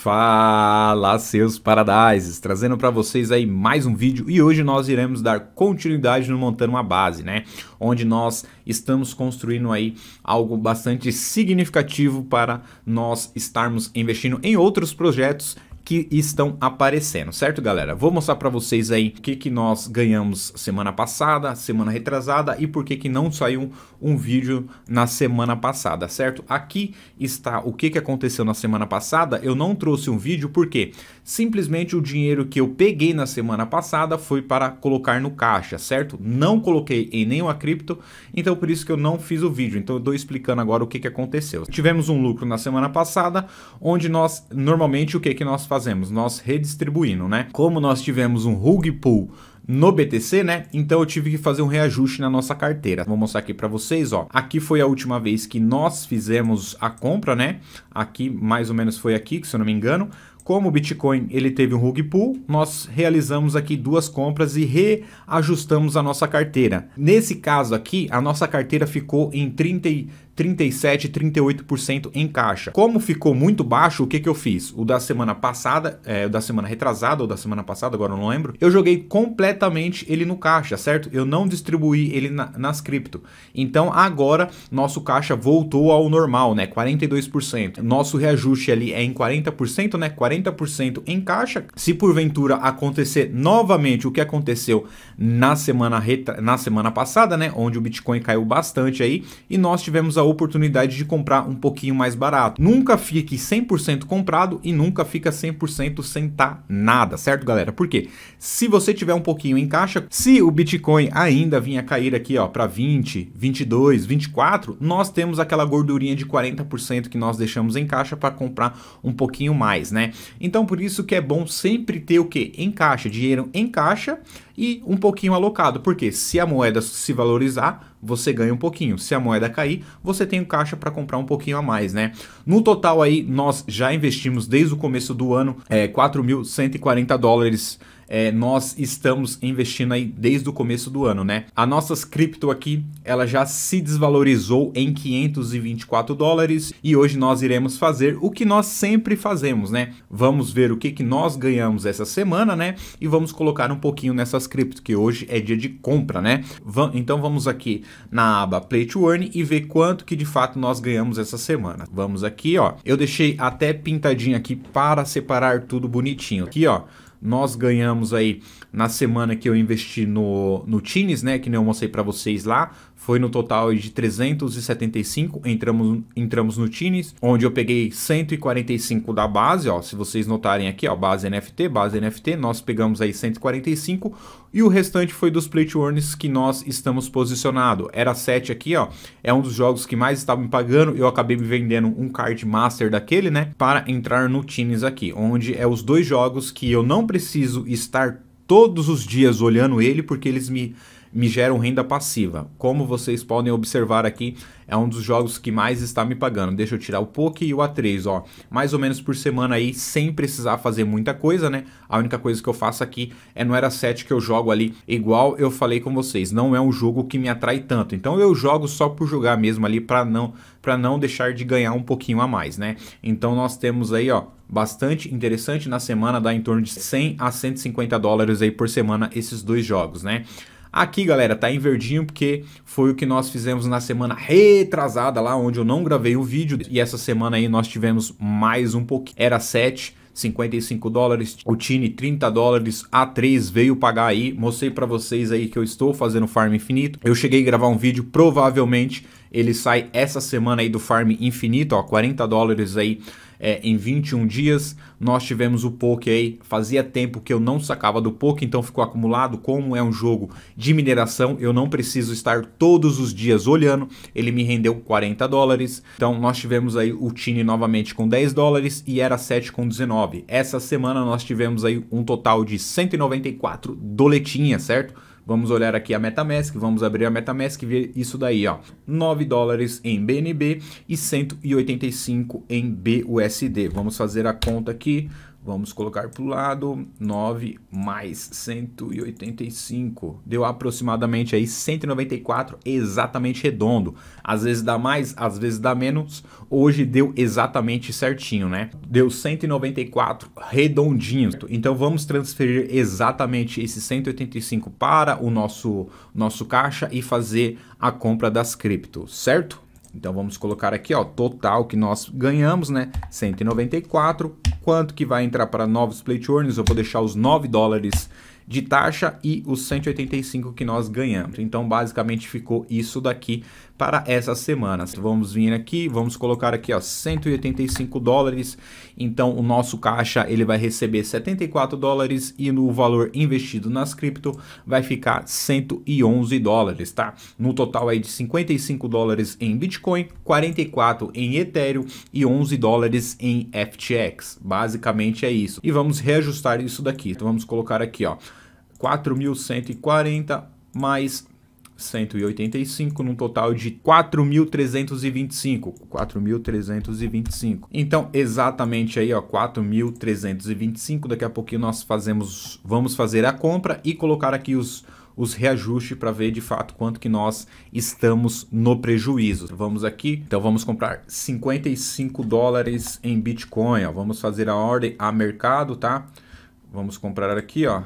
Fala seus paradises, trazendo para vocês aí mais um vídeo e hoje nós iremos dar continuidade no montando uma base, né? Onde nós estamos construindo aí algo bastante significativo para nós estarmos investindo em outros projetos que estão aparecendo, certo galera? Vou mostrar para vocês aí o que, que nós ganhamos semana passada, semana retrasada e por que, que não saiu um vídeo na semana passada, certo? Aqui está o que, que aconteceu na semana passada, eu não trouxe um vídeo porque Simplesmente o dinheiro que eu peguei na semana passada foi para colocar no caixa, certo? Não coloquei em nenhuma cripto, então por isso que eu não fiz o vídeo. Então eu estou explicando agora o que, que aconteceu. Tivemos um lucro na semana passada, onde nós, normalmente, o que, que nós fazemos? Nós redistribuindo, né? Como nós tivemos um rug pull no BTC, né? Então eu tive que fazer um reajuste na nossa carteira. Vou mostrar aqui para vocês, ó. Aqui foi a última vez que nós fizemos a compra, né? Aqui mais ou menos foi aqui, se eu não me engano, como o Bitcoin ele teve um rug pull, nós realizamos aqui duas compras e reajustamos a nossa carteira. Nesse caso aqui, a nossa carteira ficou em 30, 37, 38% em caixa. Como ficou muito baixo, o que, que eu fiz? O da semana passada, é, o da semana retrasada ou da semana passada, agora eu não lembro, eu joguei completamente ele no caixa, certo? Eu não distribuí ele na, nas cripto. Então agora nosso caixa voltou ao normal, né? 42%. Nosso reajuste ali é em 40%, né? 40 40% em caixa. Se porventura acontecer novamente o que aconteceu na semana, na semana passada, né, onde o Bitcoin caiu bastante aí e nós tivemos a oportunidade de comprar um pouquinho mais barato. Nunca fique 100% comprado e nunca fica 100% tá nada, certo, galera? Porque se você tiver um pouquinho em caixa, se o Bitcoin ainda vinha cair aqui, ó, para 20, 22, 24, nós temos aquela gordurinha de 40% que nós deixamos em caixa para comprar um pouquinho mais, né? Então por isso que é bom sempre ter o que? Em caixa, dinheiro em caixa e um pouquinho alocado, porque se a moeda se valorizar, você ganha um pouquinho. Se a moeda cair, você tem o caixa para comprar um pouquinho a mais, né? No total aí, nós já investimos desde o começo do ano é, 4.140 dólares é, nós estamos investindo aí desde o começo do ano, né? A nossa cripto aqui, ela já se desvalorizou em 524 dólares e hoje nós iremos fazer o que nós sempre fazemos, né? Vamos ver o que, que nós ganhamos essa semana, né? E vamos colocar um pouquinho nessas cripto, que hoje é dia de compra, né? então vamos aqui na aba Play to Earn e ver quanto que de fato nós ganhamos essa semana. Vamos aqui, ó. Eu deixei até pintadinho aqui para separar tudo bonitinho. Aqui, ó. Nós ganhamos aí na semana que eu investi no, no Tines, né? Que nem eu mostrei para vocês lá foi no total de 375, entramos, entramos no Tines, onde eu peguei 145 da base, ó, se vocês notarem aqui, ó, base NFT, base NFT, nós pegamos aí 145 e o restante foi dos Plate warnings que nós estamos posicionado. Era 7 aqui, ó, é um dos jogos que mais estava me pagando, eu acabei me vendendo um card master daquele, né, para entrar no Tines aqui, onde é os dois jogos que eu não preciso estar todos os dias olhando ele, porque eles me me geram renda passiva. Como vocês podem observar aqui, é um dos jogos que mais está me pagando. Deixa eu tirar o Poke e o A3, ó. Mais ou menos por semana aí, sem precisar fazer muita coisa, né? A única coisa que eu faço aqui é no Era 7 que eu jogo ali, igual eu falei com vocês. Não é um jogo que me atrai tanto. Então eu jogo só por jogar mesmo ali para não para não deixar de ganhar um pouquinho a mais, né? Então nós temos aí, ó, bastante interessante na semana, dá em torno de 100 a 150 dólares aí por semana esses dois jogos, né? Aqui, galera, tá em verdinho porque foi o que nós fizemos na semana retrasada lá, onde eu não gravei o vídeo. E essa semana aí nós tivemos mais um pouquinho. Era 7, 55 dólares, o Tini 30 dólares, A3 veio pagar aí, mostrei para vocês aí que eu estou fazendo farm infinito, eu cheguei a gravar um vídeo, provavelmente ele sai essa semana aí do farm infinito, ó, 40 dólares aí é, em 21 dias. Nós tivemos o poke aí, fazia tempo que eu não sacava do poke, então ficou acumulado. Como é um jogo de mineração, eu não preciso estar todos os dias olhando. Ele me rendeu 40 dólares. Então nós tivemos aí o Tini novamente com 10 dólares e era 7 com 19. Essa semana nós tivemos aí um total de 194 doletinhas, certo? Vamos olhar aqui a MetaMask, vamos abrir a MetaMask e ver isso daí, ó. 9 dólares em BNB e 185 em BUSD. Vamos fazer a conta aqui. Vamos colocar para o lado, 9 mais 185, deu aproximadamente aí 194, exatamente redondo. Às vezes dá mais, às vezes dá menos, hoje deu exatamente certinho, né? Deu 194 redondinhos. Então vamos transferir exatamente esse 185 para o nosso, nosso caixa e fazer a compra das criptos, certo? Então vamos colocar aqui, ó, total que nós ganhamos, né? 194. Quanto que vai entrar para novos plate earnings? Eu vou deixar os 9 dólares de taxa e os 185 que nós ganhamos. Então, basicamente ficou isso daqui para essa semana. Vamos vir aqui, vamos colocar aqui, ó, 185 dólares. Então, o nosso caixa ele vai receber 74 dólares e no valor investido nas cripto vai ficar 111 dólares, tá? No total aí de 55 dólares em Bitcoin, 44 em Ethereum e 11 dólares em FTX. Basicamente é isso. E vamos reajustar isso daqui. Então, vamos colocar aqui, ó, 4.140 mais 185, num total de 4.325. 4.325. Então, exatamente aí, ó, 4.325. Daqui a pouquinho nós fazemos, vamos fazer a compra e colocar aqui os os reajustes para ver de fato quanto que nós estamos no prejuízo. Vamos aqui, então vamos comprar 55 dólares em Bitcoin, ó. Vamos fazer a ordem a mercado, tá? Vamos comprar aqui, ó.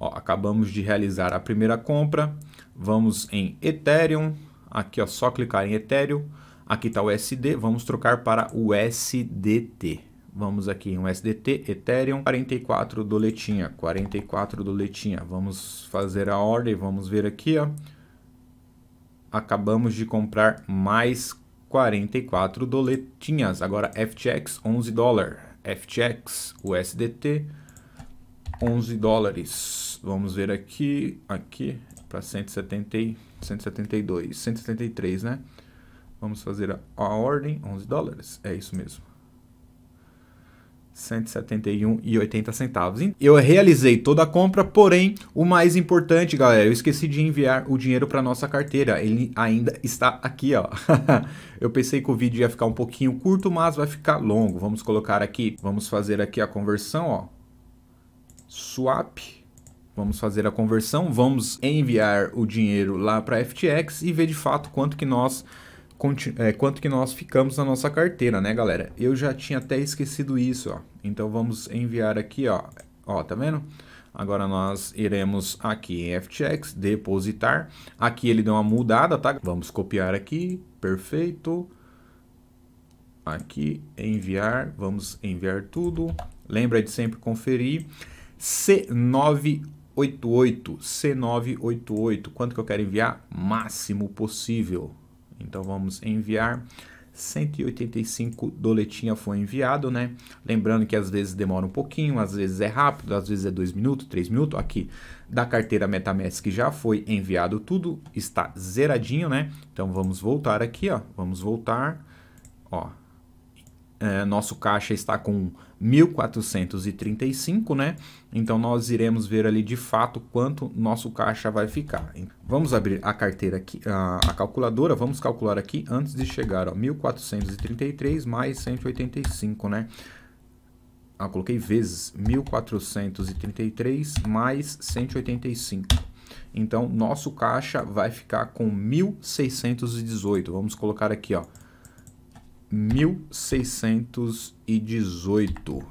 Ó, acabamos de realizar a primeira compra. Vamos em Ethereum. Aqui, ó, só clicar em Ethereum. Aqui está o SD. Vamos trocar para USDT. Vamos aqui em USDT, Ethereum, 44 doletinha, 44 doletinha. Vamos fazer a ordem, vamos ver aqui, ó. Acabamos de comprar mais 44 doletinhas. Agora FTX 11 dólares FTX USDT 11 dólares vamos, ver aqui, aqui para 172, 173, né? Vamos fazer a, a ordem, 11 dólares, é isso mesmo. 171,80 centavos. Eu realizei toda a compra, porém, o mais importante, galera, eu esqueci de enviar o dinheiro para nossa carteira. Ele ainda está aqui, ó. eu pensei que o vídeo ia ficar um pouquinho curto, mas vai ficar longo. Vamos colocar aqui, vamos fazer aqui a conversão, ó. Swap Vamos fazer a conversão, vamos enviar o dinheiro lá para FTX e ver de fato quanto que nós é, quanto que nós ficamos na nossa carteira, né, galera? Eu já tinha até esquecido isso, ó. Então vamos enviar aqui, ó. Ó, tá vendo? Agora nós iremos aqui em FTX, depositar. Aqui ele deu uma mudada, tá? Vamos copiar aqui, perfeito. Aqui, enviar, vamos enviar tudo. Lembra de sempre conferir. C9 88, C988. Quanto que eu quero enviar? Máximo possível. Então vamos enviar. 185 doletinha foi enviado, né? Lembrando que às vezes demora um pouquinho, às vezes é rápido, às vezes é 2 minutos, 3 minutos. Aqui da carteira MetaMask já foi enviado tudo, está zeradinho, né? Então vamos voltar aqui, ó. Vamos voltar, ó é, nosso caixa está com 1.435, né? Então nós iremos ver ali de fato quanto nosso caixa vai ficar. Vamos abrir a carteira aqui, a, a calculadora, vamos calcular aqui antes de chegar, ó, 1.433 mais 185, né? Ah, coloquei vezes 1.433 mais 185. Então nosso caixa vai ficar com 1.618. Vamos colocar aqui, ó, 1.618.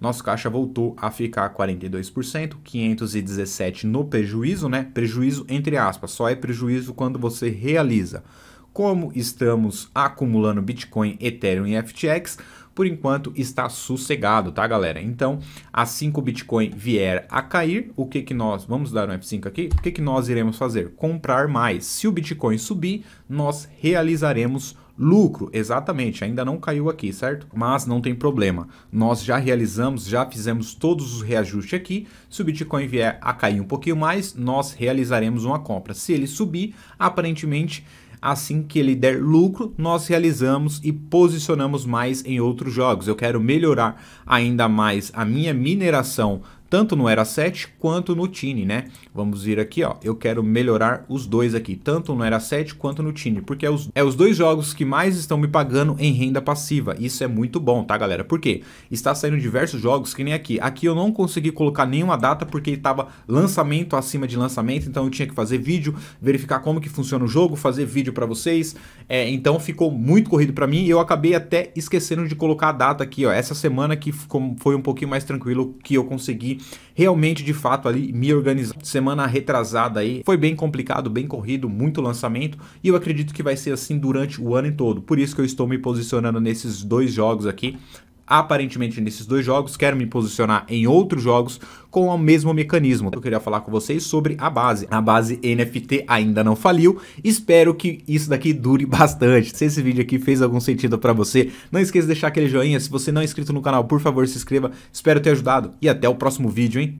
Nosso caixa voltou a ficar 42%, 517 no prejuízo, né? Prejuízo entre aspas, só é prejuízo quando você realiza. Como estamos acumulando Bitcoin, Ethereum e FTX, por enquanto está sossegado, tá galera? Então, assim que o Bitcoin vier a cair, o que que nós, vamos dar um F5 aqui, o que que nós iremos fazer? Comprar mais. Se o Bitcoin subir, nós realizaremos Lucro, exatamente, ainda não caiu aqui, certo? Mas não tem problema. Nós já realizamos, já fizemos todos os reajustes aqui. Se o Bitcoin vier a cair um pouquinho mais, nós realizaremos uma compra. Se ele subir, aparentemente assim que ele der lucro, nós realizamos e posicionamos mais em outros jogos. Eu quero melhorar ainda mais a minha mineração tanto no Era 7 quanto no Tine, né? Vamos vir aqui, ó, eu quero melhorar os dois aqui, tanto no Era 7 quanto no Tine, porque é os, é os dois jogos que mais estão me pagando em renda passiva. Isso é muito bom, tá, galera? Porque está saindo diversos jogos que nem aqui. Aqui eu não consegui colocar nenhuma data porque estava lançamento acima de lançamento, então eu tinha que fazer vídeo, verificar como que funciona o jogo, fazer vídeo para vocês. É, então ficou muito corrido para mim e eu acabei até esquecendo de colocar a data aqui, ó. Essa semana que foi um pouquinho mais tranquilo que eu consegui realmente de fato ali me organizar. Semana retrasada aí, foi bem complicado, bem corrido, muito lançamento e eu acredito que vai ser assim durante o ano todo. Por isso que eu estou me posicionando nesses dois jogos aqui, aparentemente nesses dois jogos, quero me posicionar em outros jogos com o mesmo mecanismo. Eu queria falar com vocês sobre a base. A base NFT ainda não faliu, espero que isso daqui dure bastante. Se esse vídeo aqui fez algum sentido para você, não esqueça de deixar aquele joinha. Se você não é inscrito no canal, por favor, se inscreva. Espero ter ajudado e até o próximo vídeo, hein?